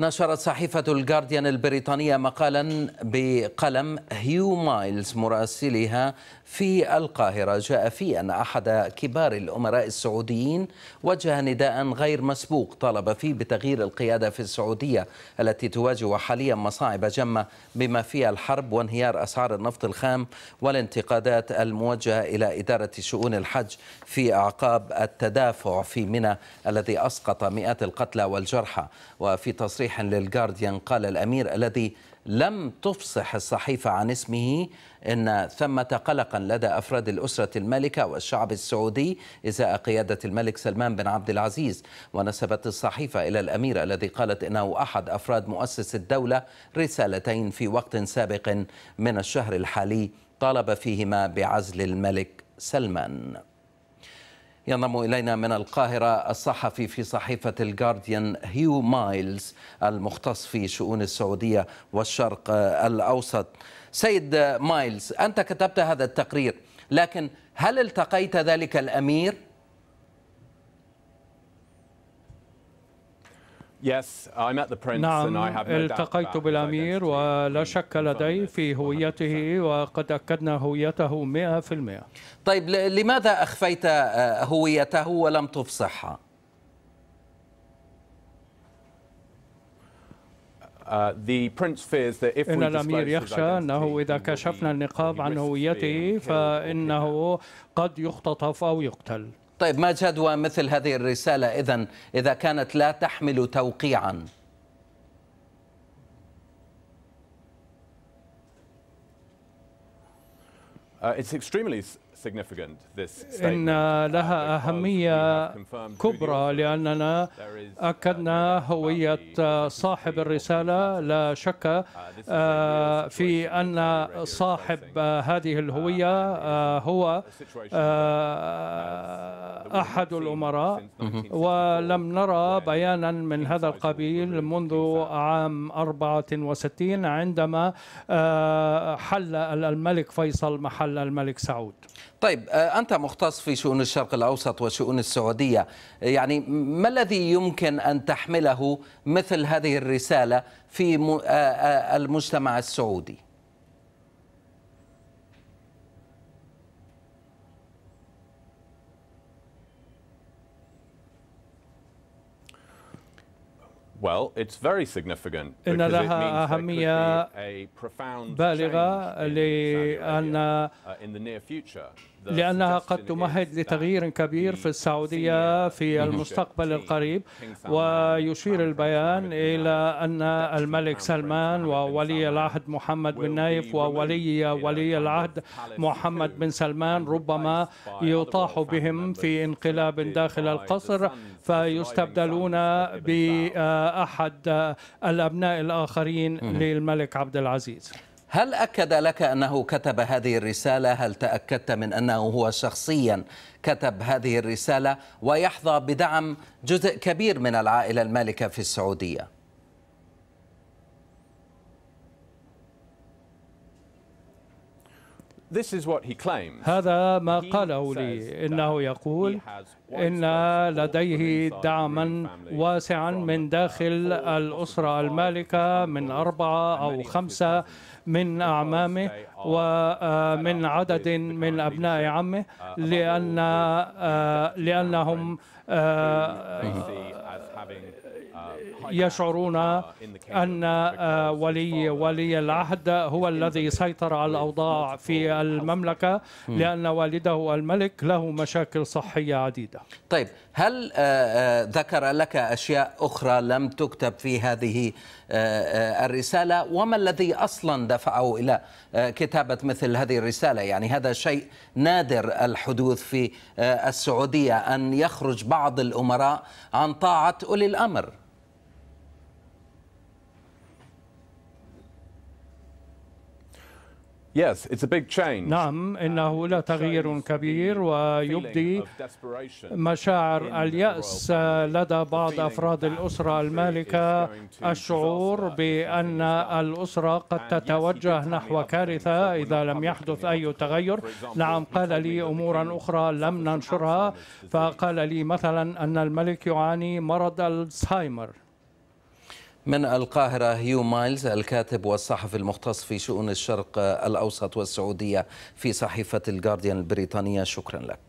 نشرت صحيفة الجارديان البريطانية مقالا بقلم هيو مايلز مراسلها في القاهرة جاء فيه أن أحد كبار الأمراء السعوديين وجه نداء غير مسبوق طالب فيه بتغيير القيادة في السعودية التي تواجه حاليا مصاعب جمة بما فيها الحرب وانهيار أسعار النفط الخام والانتقادات الموجهة إلى إدارة شؤون الحج في أعقاب التدافع في منى الذي أسقط مئات القتلى والجرحى وفي تصريح تصريح للجارديان قال الأمير الذي لم تفصح الصحيفة عن اسمه إن ثمة قلقا لدى أفراد الأسرة المالكة والشعب السعودي إزاء قيادة الملك سلمان بن عبد العزيز ونسبت الصحيفة إلى الأمير الذي قالت إنه أحد أفراد مؤسس الدولة رسالتين في وقت سابق من الشهر الحالي طالب فيهما بعزل الملك سلمان ينضم إلينا من القاهرة الصحفي في صحيفة الجارديان هيو مايلز المختص في شؤون السعودية والشرق الأوسط سيد مايلز أنت كتبت هذا التقرير لكن هل التقيت ذلك الأمير نعم التقيت بالأمير ولا شك لدي في هويته وقد أكدنا هويته 100% طيب لماذا أخفيت آه، هويته ولم تفصحها؟ uh, إن الأمير يخشى أنه إذا كشفنا النقاب عن هويته فإنه قد يختطف أو يقتل طيب ما جدوى مثل هذه الرسالة إذا إذا كانت لا تحمل توقيعا Uh, it's extremely إن لها أهمية كبرى لأننا أكدنا هوية صاحب الرسالة لا شك uh, آه، في أن صاحب uh, هذه الهوية آه، هو آه، أحد الأمراء ولم نرى بيانا من هذا القبيل منذ عام 64 عندما حل الملك فيصل محل الملك سعود طيب آه، أنت مختص في شؤون الشرق الأوسط وشؤون السعودية يعني ما الذي يمكن أن تحمله مثل هذه الرسالة في المجتمع السعودي؟ Well, it's very significant إن in the near future. لأنها قد تمهد لتغيير كبير في السعودية في المستقبل القريب ويشير البيان إلى أن الملك سلمان وولي العهد محمد بن نايف وولي ولي العهد محمد بن سلمان ربما يطاح بهم في انقلاب داخل القصر فيستبدلون بأحد الأبناء الآخرين للملك عبد العزيز هل أكد لك أنه كتب هذه الرسالة هل تأكدت من أنه هو شخصيا كتب هذه الرسالة ويحظى بدعم جزء كبير من العائلة المالكة في السعودية هذا ما قاله لي إنه يقول إن لديه دعما واسعا من داخل الأسرة المالكة من أربعة أو خمسة من أعمامه ومن آه، عدد من أبناء عمه uh, لأن آه، لأنهم آه، يشعرون أن آه، ولي ولي العهد هو الذي سيطر على الأوضاع في المملكة لأن والده الملك له مشاكل صحية عديدة طيب هل آه، آه، ذكر لك أشياء أخرى لم تكتب في هذه الرسالة وما الذي أصلا دفعه إلى كتابة مثل هذه الرسالة يعني هذا شيء نادر الحدوث في السعودية أن يخرج بعض الأمراء عن طاعة أولي الأمر نعم إنه لا تغيير كبير ويبدي مشاعر اليأس لدى بعض أفراد الأسرة المالكة الشعور بأن الأسرة قد تتوجه نحو كارثة إذا لم يحدث أي تغير نعم قال لي أمورا أخرى لم ننشرها فقال لي مثلا أن الملك يعاني مرض الزهايمر من القاهرة هيو مايلز الكاتب والصحفي المختص في شؤون الشرق الأوسط والسعودية في صحيفة الجارديان البريطانية شكرا لك